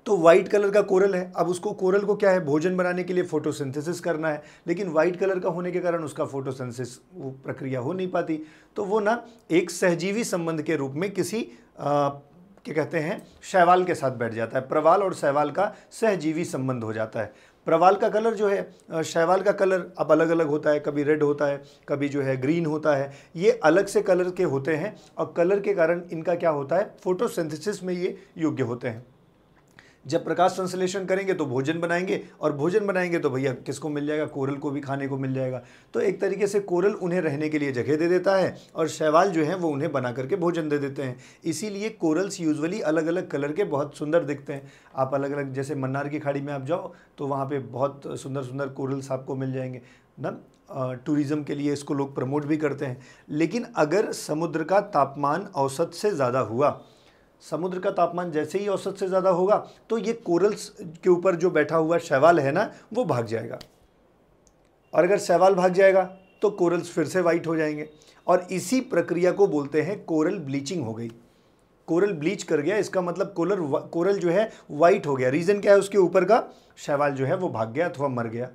तो व्हाइट कलर का कोरल है अब उसको कोरल को क्या है भोजन बनाने के लिए फोटोसिंथेसिस करना है लेकिन वाइट कलर का होने के कारण उसका फोटोसिंथेसिस वो प्रक्रिया हो नहीं पाती तो वो ना एक सहजीवी संबंध के रूप में किसी आ, क्या कहते हैं शैवाल के साथ बैठ जाता है प्रवाल और शैवाल का सहजीवी संबंध हो जाता है प्रवाल का कलर जो है शैवाल का कलर अब अलग अलग होता है कभी रेड होता है कभी जो है ग्रीन होता है ये अलग से कलर के होते हैं और कलर के कारण इनका क्या होता है फोटोसिंथेसिस में ये योग्य होते हैं जब प्रकाश संश्लेषण करेंगे तो भोजन बनाएंगे और भोजन बनाएंगे तो भैया किसको मिल जाएगा कोरल को भी खाने को मिल जाएगा तो एक तरीके से कोरल उन्हें रहने के लिए जगह दे देता है और शैवाल जो है वो उन्हें बना करके भोजन दे देते हैं इसीलिए कोरल्स यूजुअली अलग अलग कलर के बहुत सुंदर दिखते हैं आप अलग अलग जैसे मन्नार की खाड़ी में आप जाओ तो वहाँ पर बहुत सुंदर सुंदर कोरल्स आपको मिल जाएंगे ना टूरिज़्म के लिए इसको लोग प्रमोट भी करते हैं लेकिन अगर समुद्र का तापमान औसत से ज़्यादा हुआ समुद्र का तापमान जैसे ही औसत से ज़्यादा होगा तो ये कोरल्स के ऊपर जो बैठा हुआ शैवाल है ना वो भाग जाएगा और अगर शैवाल भाग जाएगा तो कोरल्स फिर से वाइट हो जाएंगे और इसी प्रक्रिया को बोलते हैं कोरल ब्लीचिंग हो गई कोरल ब्लीच कर गया इसका मतलब कोलर कोरल जो है वाइट हो गया रीज़न क्या है उसके ऊपर का शैवाल जो है वो भाग गया अथवा मर गया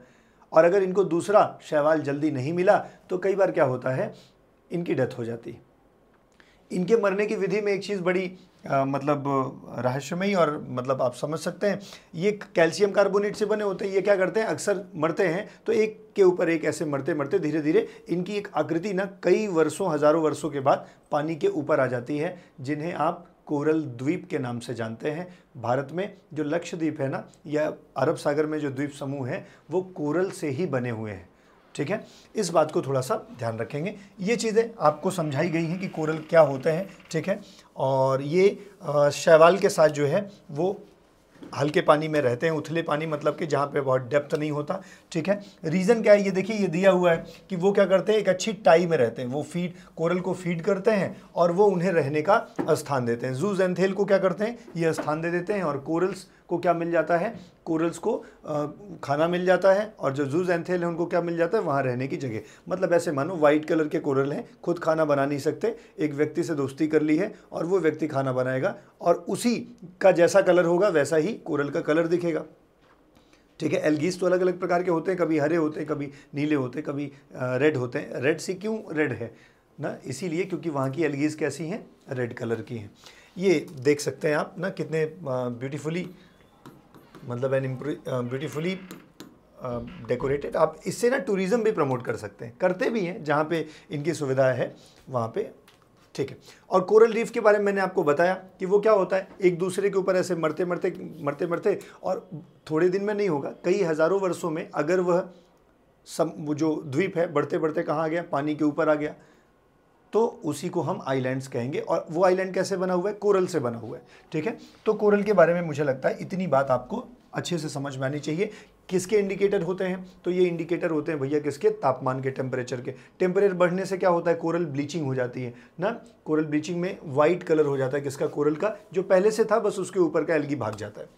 और अगर इनको दूसरा शैवाल जल्दी नहीं मिला तो कई बार क्या होता है इनकी डेथ हो जाती है इनके मरने की विधि में एक चीज़ बड़ी मतलब रहस्यमयी और मतलब आप समझ सकते हैं ये कैल्शियम कार्बोनेट से बने होते हैं ये क्या करते हैं अक्सर मरते हैं तो एक के ऊपर एक ऐसे मरते मरते धीरे धीरे इनकी एक आकृति ना कई वर्षों हज़ारों वर्षों के बाद पानी के ऊपर आ जाती है जिन्हें आप कोरल द्वीप के नाम से जानते हैं भारत में जो लक्षद्वीप है ना या अरब सागर में जो द्वीप समूह है वो कोरल से ही बने हुए हैं ठीक है इस बात को थोड़ा सा ध्यान रखेंगे ये चीज़ें आपको समझाई गई हैं कि कोरल क्या होते हैं ठीक है और ये शैवाल के साथ जो है वो हल्के पानी में रहते हैं उथले पानी मतलब कि जहाँ पे बहुत डेप्थ नहीं होता ठीक है रीज़न क्या है ये देखिए ये दिया हुआ है कि वो क्या करते हैं एक अच्छी टाई में रहते हैं वो फीड कोरल को फीड करते हैं और वो उन्हें रहने का स्थान देते हैं जू जैनथेल को क्या करते हैं ये स्थान दे देते हैं और कोरल्स को क्या मिल जाता है कोरल्स को खाना मिल जाता है और जो जूज एंथेल है उनको क्या मिल जाता है वहाँ रहने की जगह मतलब ऐसे मानो वाइट कलर के कोरल हैं खुद खाना बना नहीं सकते एक व्यक्ति से दोस्ती कर ली है और वो व्यक्ति खाना बनाएगा और उसी का जैसा कलर होगा वैसा ही कोरल का कलर दिखेगा ठीक है एलगीज तो अलग अलग प्रकार के होते हैं कभी हरे होते हैं कभी नीले होते हैं कभी रेड होते हैं रेड सी क्यों रेड है ना इसीलिए क्योंकि वहाँ की एलगीज कैसी हैं रेड कलर की हैं ये देख सकते हैं आप ना कितने ब्यूटीफुली मतलब एन ब्यूटीफुली डेकोरेटेड आप इससे ना टूरिज़्म भी प्रमोट कर सकते हैं करते भी हैं जहाँ पे इनकी सुविधा है वहाँ पे ठीक है और कोरल रीफ के बारे में मैंने आपको बताया कि वो क्या होता है एक दूसरे के ऊपर ऐसे मरते मरते मरते मरते और थोड़े दिन में नहीं होगा कई हज़ारों वर्षों में अगर वह सम जो द्वीप है बढ़ते बढ़ते कहाँ आ गया पानी के ऊपर आ गया तो उसी को हम आइलैंड्स कहेंगे और वो आइलैंड कैसे बना हुआ है कोरल से बना हुआ है ठीक है तो कोरल के बारे में मुझे लगता है इतनी बात आपको अच्छे से समझ में आनी चाहिए किसके इंडिकेटर होते हैं तो ये इंडिकेटर होते हैं भैया किसके तापमान के टेम्परेचर के टेम्परेचर बढ़ने से क्या होता है कोरल ब्लीचिंग हो जाती है ना कोरल ब्लीचिंग में वाइट कलर हो जाता है किसका कोरल का जो पहले से था बस उसके ऊपर का एलगी भाग जाता है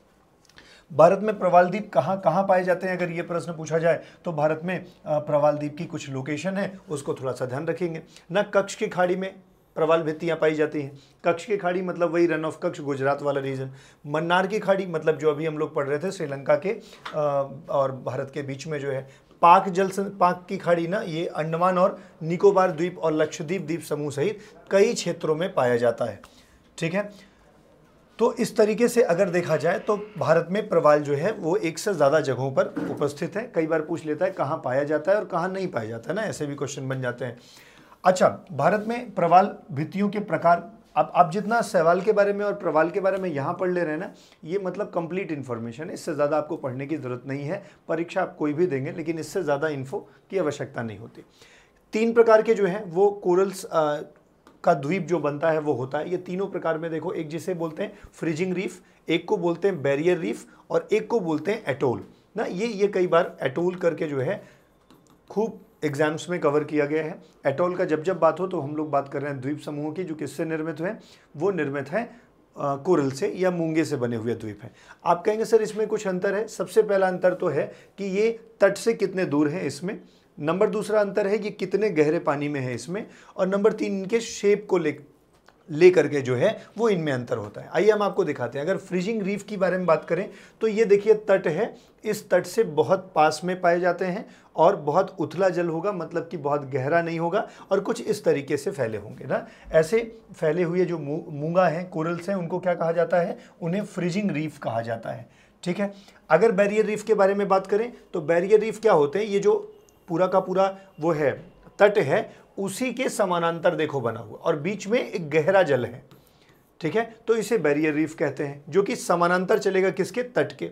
भारत में प्रवालद्वीप कहाँ कहाँ पाए जाते हैं अगर ये प्रश्न पूछा जाए तो भारत में प्रवाल द्वीप की कुछ लोकेशन है उसको थोड़ा सा ध्यान रखेंगे न कक्ष की खाड़ी में प्रवाल भित्तियाँ पाई जाती हैं कक्ष की खाड़ी मतलब वही रन ऑफ कक्ष गुजरात वाला रीजन मन्नार की खाड़ी मतलब जो अभी हम लोग पढ़ रहे थे श्रीलंका के और भारत के बीच में जो है पाक जल पाक की खाड़ी ना ये अंडमान और निकोबार द्वीप और लक्षद्वीप द्वीप समूह सहित कई क्षेत्रों में पाया जाता है ठीक है तो इस तरीके से अगर देखा जाए तो भारत में प्रवाल जो है वो एक से ज़्यादा जगहों पर उपस्थित है कई बार पूछ लेता है कहाँ पाया जाता है और कहाँ नहीं पाया जाता है ना ऐसे भी क्वेश्चन बन जाते हैं अच्छा भारत में प्रवाल भित्तियों के प्रकार अब आप जितना सवाल के बारे में और प्रवाल के बारे में यहाँ पढ़ ले रहे हैं ना ये मतलब कंप्लीट इन्फॉर्मेशन है इससे ज़्यादा आपको पढ़ने की ज़रूरत नहीं है परीक्षा आप कोई भी देंगे लेकिन इससे ज़्यादा इन्फो की आवश्यकता नहीं होती तीन प्रकार के जो हैं वो कोरल्स का द्वीप जो बनता है वो होता है ये तीनों प्रकार में देखो एक जिसे बोलते हैं फ्रिजिंग रीफ एक को बोलते हैं बैरियर रीफ और एक को बोलते हैं एटोल ना ये ये कई बार एटोल करके जो है खूब एग्जाम्स में कवर किया गया है एटोल का जब जब बात हो तो हम लोग बात कर रहे हैं द्वीप समूह की जो किससे निर्मित हैं वो निर्मित हैं कोरल से या मूंगे से बने हुए द्वीप हैं आप कहेंगे सर इसमें कुछ अंतर है सबसे पहला अंतर तो है कि ये तट से कितने दूर हैं इसमें नंबर दूसरा अंतर है ये कितने गहरे पानी में है इसमें और नंबर तीन इनके शेप को ले ले करके जो है वो इनमें अंतर होता है आइए हम आपको दिखाते हैं अगर फ्रिजिंग रीफ के बारे में बात करें तो ये देखिए तट है इस तट से बहुत पास में पाए जाते हैं और बहुत उथला जल होगा मतलब कि बहुत गहरा नहीं होगा और कुछ इस तरीके से फैले होंगे ना ऐसे फैले हुए जो मूंगा हैं कोरल्स हैं उनको क्या कहा जाता है उन्हें फ्रिजिंग रीफ कहा जाता है ठीक है अगर बैरियर रीफ के बारे में बात करें तो बैरियर रीफ क्या होते हैं ये जो पूरा का पूरा वो है तट है उसी के समानांतर देखो बना हुआ और बीच में एक गहरा जल है ठीक है तो इसे बैरियर रीफ कहते हैं जो कि समानांतर चलेगा किसके तट के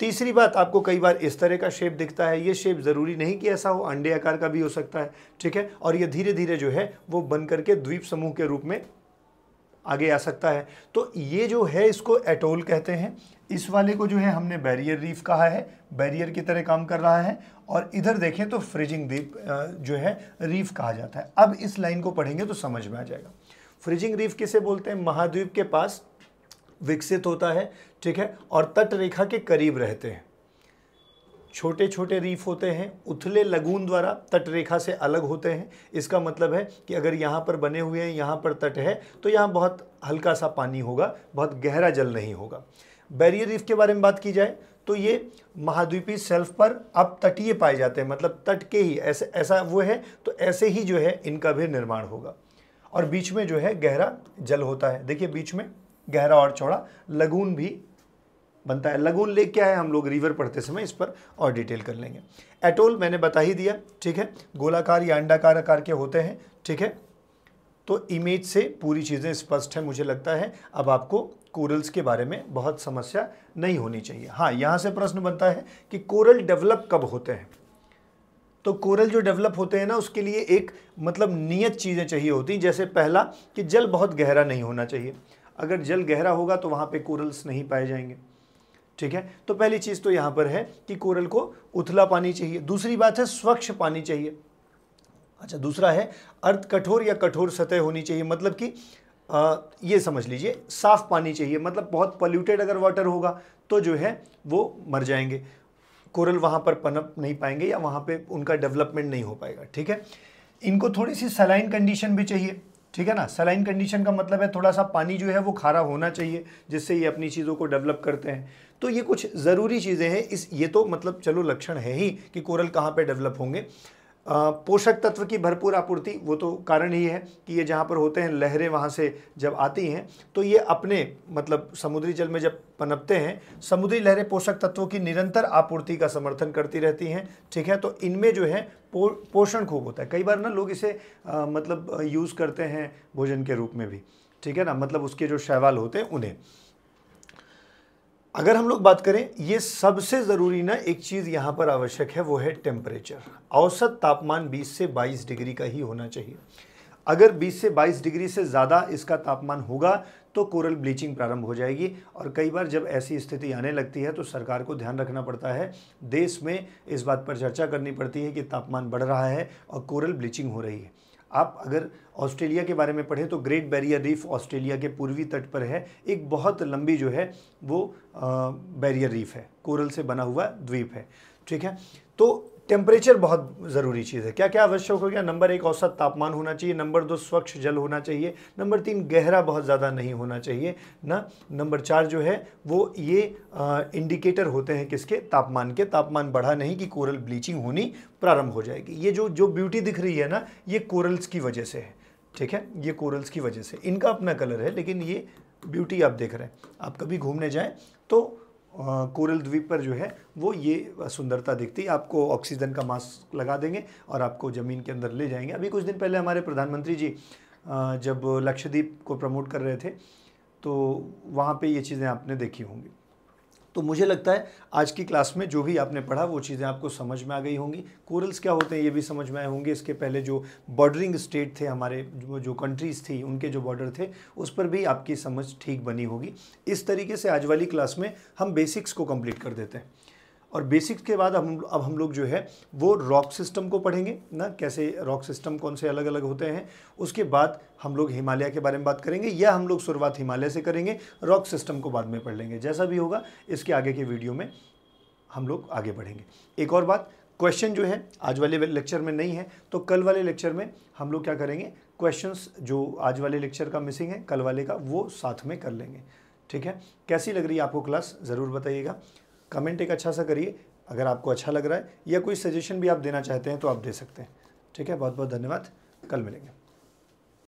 तीसरी बात आपको कई बार इस तरह का शेप दिखता है ये शेप ज़रूरी नहीं कि ऐसा हो अंडे आकार का भी हो सकता है ठीक है और ये धीरे धीरे जो है वो बन करके द्वीप समूह के रूप में आगे आ सकता है तो ये जो है इसको एटोल कहते हैं इस वाले को जो है हमने बैरियर रीफ कहा है बैरियर की तरह काम कर रहा है और इधर देखें तो फ्रिजिंग द्वीप जो है रीफ कहा जाता है अब इस लाइन को पढ़ेंगे तो समझ में आ जाएगा फ्रिजिंग रीफ किसे बोलते हैं महाद्वीप के पास विकसित होता है ठीक है और तट रेखा के करीब रहते हैं छोटे छोटे रीफ होते हैं उथले लगून द्वारा तटरेखा से अलग होते हैं इसका मतलब है कि अगर यहाँ पर बने हुए हैं यहाँ पर तट है तो यहाँ बहुत हल्का सा पानी होगा बहुत गहरा जल नहीं होगा बैरियर रीफ के बारे में बात की जाए तो ये महाद्वीपी सेल्फ पर अब तटीय पाए जाते हैं मतलब तट के ही ऐसे ऐसा वो है तो ऐसे ही जो है इनका भी निर्माण होगा और बीच में जो है गहरा जल होता है देखिए बीच में गहरा और चौड़ा लगून भी बनता है लगून लेक क्या है हम लोग रिवर पढ़ते समय इस पर और डिटेल कर लेंगे एटोल मैंने बता ही दिया ठीक है गोलाकार या अंडाकार आकार के होते हैं ठीक है तो इमेज से पूरी चीज़ें स्पष्ट है मुझे लगता है अब आपको कोरल्स के बारे में बहुत समस्या नहीं होनी चाहिए हाँ यहाँ से प्रश्न बनता है कि कोरल डेवलप कब होते हैं तो कोरल जो डेवलप होते हैं ना उसके लिए एक मतलब नियत चीज़ें चाहिए होती हैं जैसे पहला कि जल बहुत गहरा नहीं होना चाहिए अगर जल गहरा होगा तो वहाँ पे कोरल्स नहीं पाए जाएंगे ठीक है तो पहली चीज़ तो यहाँ पर है कि कोरल को उथला पानी चाहिए दूसरी बात है स्वच्छ पानी चाहिए अच्छा दूसरा है अर्थ कठोर या कठोर सतह होनी चाहिए मतलब कि आ, ये समझ लीजिए साफ पानी चाहिए मतलब बहुत पल्यूटेड अगर वाटर होगा तो जो है वो मर जाएंगे कोरल वहाँ पर पनप नहीं पाएंगे या वहाँ पे उनका डेवलपमेंट नहीं हो पाएगा ठीक है इनको थोड़ी सी सलाइन कंडीशन भी चाहिए ठीक है ना सलाइन कंडीशन का मतलब है थोड़ा सा पानी जो है वो खारा होना चाहिए जिससे ये अपनी चीज़ों को डेवलप करते हैं तो ये कुछ ज़रूरी चीज़ें हैं इस ये तो मतलब चलो लक्षण है ही कि कोरल कहाँ पे डेवलप होंगे पोषक तत्व की भरपूर आपूर्ति वो तो कारण ही है कि ये जहाँ पर होते हैं लहरें वहाँ से जब आती हैं तो ये अपने मतलब समुद्री जल में जब पनपते हैं समुद्री लहरें पोषक तत्वों की निरंतर आपूर्ति का समर्थन करती रहती हैं ठीक है तो इनमें जो है पो, पोषण खूब होता है कई बार ना लोग इसे आ, मतलब यूज़ करते हैं भोजन के रूप में भी ठीक है ना मतलब उसके जो शैवाल होते हैं उन्हें अगर हम लोग बात करें ये सबसे ज़रूरी ना एक चीज़ यहाँ पर आवश्यक है वो है टेम्परेचर औसत तापमान 20 से 22 डिग्री का ही होना चाहिए अगर 20 से 22 डिग्री से ज़्यादा इसका तापमान होगा तो कोरल ब्लीचिंग प्रारंभ हो जाएगी और कई बार जब ऐसी स्थिति आने लगती है तो सरकार को ध्यान रखना पड़ता है देश में इस बात पर चर्चा करनी पड़ती है कि तापमान बढ़ रहा है और कोरल ब्लीचिंग हो रही है आप अगर ऑस्ट्रेलिया के बारे में पढ़ें तो ग्रेट बैरियर रीफ ऑस्ट्रेलिया के पूर्वी तट पर है एक बहुत लंबी जो है वो बैरियर रीफ है कोरल से बना हुआ द्वीप है ठीक है तो टेम्परेचर बहुत ज़रूरी चीज़ है क्या क्या आवश्यक हो गया नंबर एक औसत तापमान होना चाहिए नंबर दो स्वच्छ जल होना चाहिए नंबर तीन गहरा बहुत ज़्यादा नहीं होना चाहिए ना नंबर चार जो है वो ये आ, इंडिकेटर होते हैं किसके तापमान के तापमान बढ़ा नहीं कि कोरल ब्लीचिंग होनी प्रारंभ हो जाएगी ये जो जो ब्यूटी दिख रही है ना ये कोरल्स की वजह से है ठीक है ये कोरल्स की वजह से इनका अपना कलर है लेकिन ये ब्यूटी आप देख रहे हैं आप कभी घूमने जाएँ तो कोरल द्वीप पर जो है वो ये सुंदरता दिखती है आपको ऑक्सीजन का मास्क लगा देंगे और आपको ज़मीन के अंदर ले जाएंगे अभी कुछ दिन पहले हमारे प्रधानमंत्री जी जब लक्षद्वीप को प्रमोट कर रहे थे तो वहाँ पे ये चीज़ें आपने देखी होंगी तो मुझे लगता है आज की क्लास में जो भी आपने पढ़ा वो चीज़ें आपको समझ में आ गई होंगी कोरल्स क्या होते हैं ये भी समझ में आए होंगे इसके पहले जो बॉर्डरिंग स्टेट थे हमारे जो, जो कंट्रीज़ थी उनके जो बॉर्डर थे उस पर भी आपकी समझ ठीक बनी होगी इस तरीके से आज वाली क्लास में हम बेसिक्स को कम्प्लीट कर देते हैं और बेसिक्स के बाद हम अब हम लोग जो है वो रॉक सिस्टम को पढ़ेंगे ना कैसे रॉक सिस्टम कौन से अलग अलग होते हैं उसके बाद हम लोग हिमालय के बारे में बात करेंगे या हम लोग शुरुआत हिमालय से करेंगे रॉक सिस्टम को बाद में पढ़ लेंगे जैसा भी होगा इसके आगे के वीडियो में हम लोग आगे बढ़ेंगे एक और बात क्वेश्चन जो है आज वाले लेक्चर में नहीं है तो कल वाले लेक्चर में हम लोग क्या करेंगे क्वेश्चंस जो आज वाले लेक्चर का मिसिंग है कल वाले का वो साथ में कर लेंगे ठीक है कैसी लग रही है आपको क्लास ज़रूर बताइएगा कमेंट एक अच्छा सा करिए अगर आपको अच्छा लग रहा है या कोई सजेशन भी आप देना चाहते हैं तो आप दे सकते हैं ठीक है बहुत बहुत धन्यवाद कल मिलेंगे